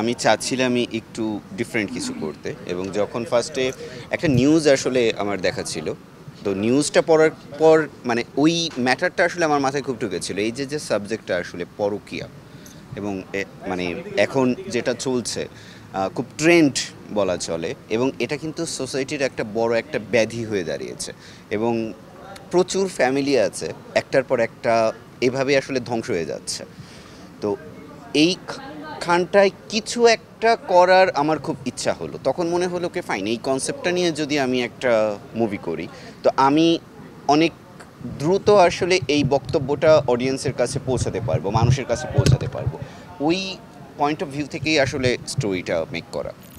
আমি চাচ্ছিলামই একটু ডিফারেন্ট কিছু করতে এবং যখন ফার্স্টে একটা নিউজ আসলে আমার দেখা ছিল তো নিউজটা পড়ার পর মানে ওই ম্যাটারটা আসলে আমার মাথায় খুব ঢুকেছিল এই যে যে সাবজেক্টটা আসলে পরকিয়া এবং মানে এখন যেটা চলছে খুব ট্রেন্ড বলা চলে এবং এটা কিন্তু সোসাইটির একটা বড় একটা ব্যাধি হয়ে দাঁড়িয়েছে এবং প্রচুর ফ্যামিলি আছে একটার পর একটা এভাবে আসলে ধ্বংস হয়ে যাচ্ছে তো এই খানটায় কিছু একটা করার আমার খুব ইচ্ছা হলো তখন মনে হলো কে ফাইন এই কনসেপ্টটা নিয়ে যদি আমি একটা মুভি করি তো আমি অনেক দ্রুত আসলে এই বক্তব্যটা অডিয়েন্সের কাছে পৌঁছাতে পারবো মানুষের কাছে পৌঁছাতে পারবো ওই পয়েন্ট অফ ভিউ থেকেই আসলে স্টোরিটা মেক করা